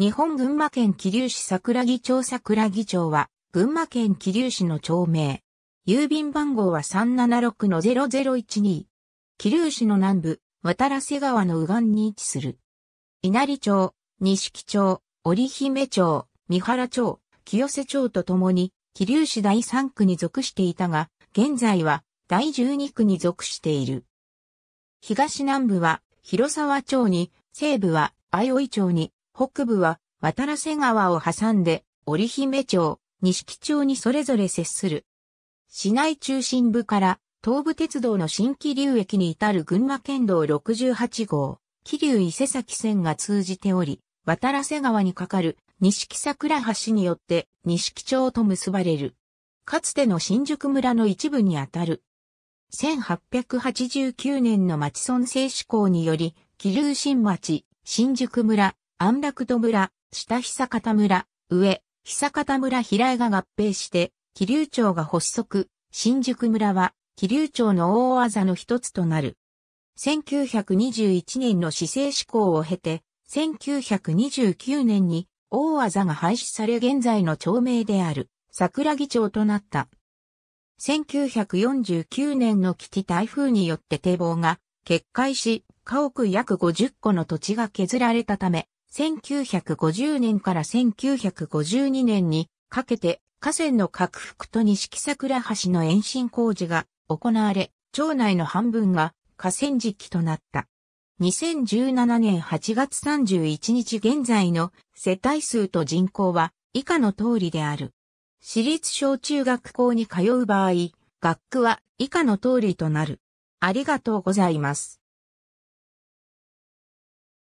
日本群馬県桐生市桜木町桜木町は、群馬県桐生市の町名。郵便番号は376-0012。桐生市の南部、渡良瀬川の右岸に位置する。稲荷町、西木町、織姫町、三原町、清瀬町とともに、桐生市第3区に属していたが、現在は第12区に属している。東南部は広沢町に、西部は相生町に、北部は渡良瀬川を挟んで織姫町、錦町にそれぞれ接する。市内中心部から東武鉄道の新規流駅に至る群馬県道68号、気流伊勢崎線が通じており、渡良瀬川に架かる錦桜橋によって錦町と結ばれる。かつての新宿村の一部にあたる。1889年の町村制施行により、気流新町、新宿村、安楽戸村、下久方村、上、久方村平江が合併して、気流町が発足、新宿村は、気流町の大技の一つとなる。1921年の市政施行を経て、1929年に大技が廃止され現在の町名である桜木町となった。1949年の基地台風によって堤防が決壊し、家屋約50個の土地が削られたため、1950年から1952年にかけて河川の拡幅と西木桜橋の延伸工事が行われ、町内の半分が河川敷となった。2017年8月31日現在の世帯数と人口は以下の通りである。私立小中学校に通う場合、学区は以下の通りとなる。ありがとうございます。